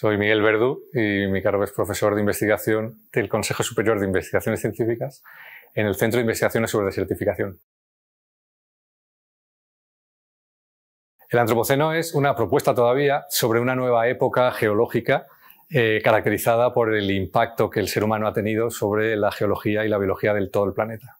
Soy Miguel Verdú y mi cargo es profesor de investigación del Consejo Superior de Investigaciones Científicas en el Centro de Investigaciones sobre Desertificación. El Antropoceno es una propuesta todavía sobre una nueva época geológica eh, caracterizada por el impacto que el ser humano ha tenido sobre la geología y la biología del todo el planeta.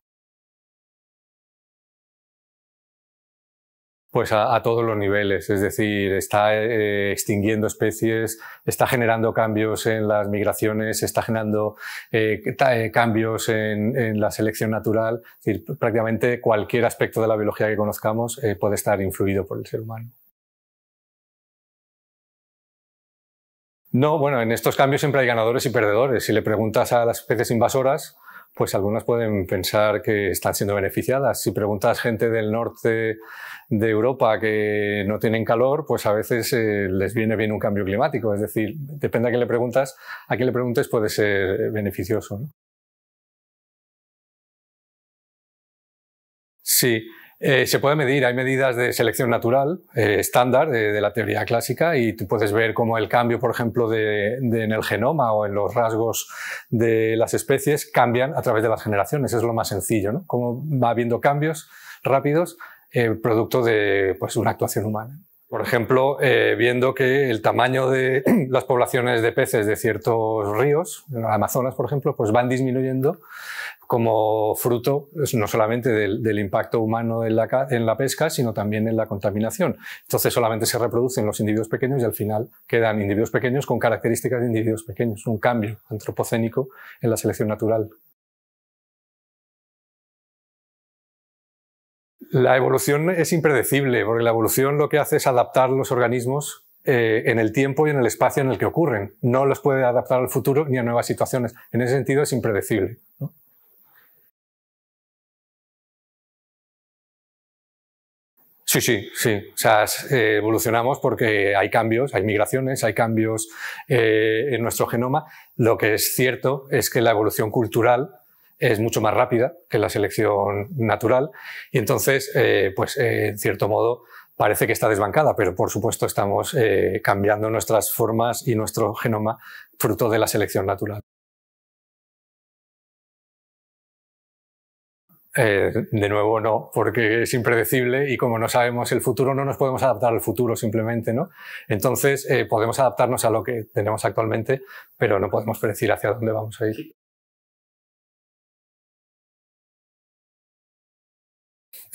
Pues a, todos los niveles, es decir, está eh, extinguiendo especies, está generando cambios en las migraciones, está generando eh, eh, cambios en, en, la selección natural, es decir, prácticamente cualquier aspecto de la biología que conozcamos puede estar influido por el ser humano. No, bueno, en estos cambios siempre hay ganadores y perdedores. Si le preguntas a las especies invasoras, pues algunas pueden pensar que están siendo beneficiadas. Si preguntas gente del norte de Europa que no tienen calor, pues a veces eh, les viene bien un cambio climático. Es decir, depende a quién le preguntas, a quién le preguntes puede ser eh, beneficioso. Sí, eh, se puede medir, hay medidas de selección natural estándar de, la teoría clásica y tú puedes ver cómo el cambio, por ejemplo, en el genoma o en los rasgos de las especies cambian a través de las generaciones, es lo más sencillo, ¿no? Cómo va habiendo cambios rápidos producto de pues, una actuación humana. Por ejemplo, eh, viendo que el tamaño de las poblaciones de peces de ciertos ríos, en Amazonas, por ejemplo, pues van disminuyendo como fruto pues, no solamente del, impacto humano en la, pesca, sino también en la contaminación. Entonces solamente se reproducen los individuos pequeños y al final quedan individuos pequeños con características de individuos pequeños, un cambio antropocénico en la selección natural. La evolución es impredecible, porque la evolución lo que hace es adaptar los organismos eh, en el tiempo y en el espacio en el que ocurren. No los puede adaptar al futuro ni a nuevas situaciones. En ese sentido es impredecible. Sí, sí, sí. O sea, eh, evolucionamos porque hay cambios, hay migraciones, hay cambios eh, en nuestro genoma. Lo que es cierto es que la evolución cultural es mucho más rápida que la selección natural y entonces, eh, pues eh, en cierto modo, parece que está desbancada, pero por supuesto estamos eh, cambiando nuestras formas y nuestro genoma fruto de la selección natural. de nuevo, no, porque es impredecible y como no sabemos el futuro, no nos podemos adaptar al futuro simplemente, ¿no? Entonces, podemos adaptarnos a lo que tenemos actualmente, pero no podemos predecir hacia dónde vamos a ir.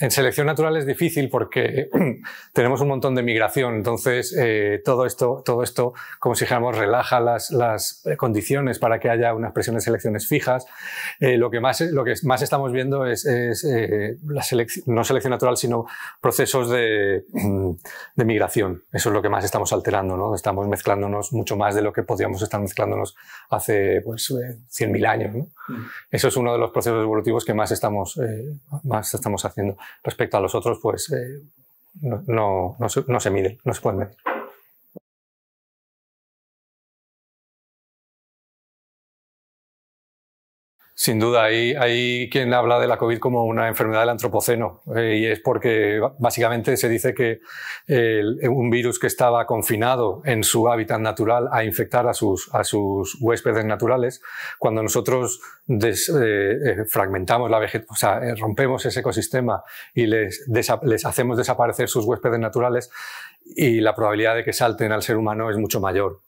En selección natural es difícil porque tenemos un montón de migración, entonces eh, todo, esto, todo esto, como si dijéramos, relaja las, eh, condiciones para que haya unas presiones de selecciones fijas. Eh, lo, que más, lo que más estamos viendo es, la no selección natural, sino procesos de, de, migración. Eso es lo que más estamos alterando, ¿no? estamos mezclándonos mucho más de lo que podíamos estar mezclándonos hace pues, 100.000 años. Mm. Eso es uno de los procesos evolutivos que más estamos, más estamos haciendo respecto a los otros, pues eh, no, no, se, no se no se pueden medir. Sin duda, hay, quien habla de la COVID como una enfermedad del antropoceno eh, y es porque básicamente se dice que un virus que estaba confinado en su hábitat natural a infectar a sus, huéspedes naturales, cuando nosotros eh, eh, fragmentamos la o sea, rompemos ese ecosistema y les, les hacemos desaparecer sus huéspedes naturales y la probabilidad de que salten al ser humano es mucho mayor.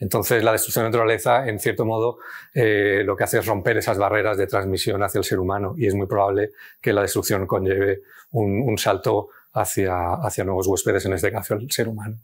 Entonces, la destrucción de la naturaleza, en cierto modo, eh, lo que hace es romper esas barreras de transmisión hacia el ser humano y es muy probable que la destrucción conlleve un, salto hacia, hacia nuevos huéspedes, en este caso el ser humano.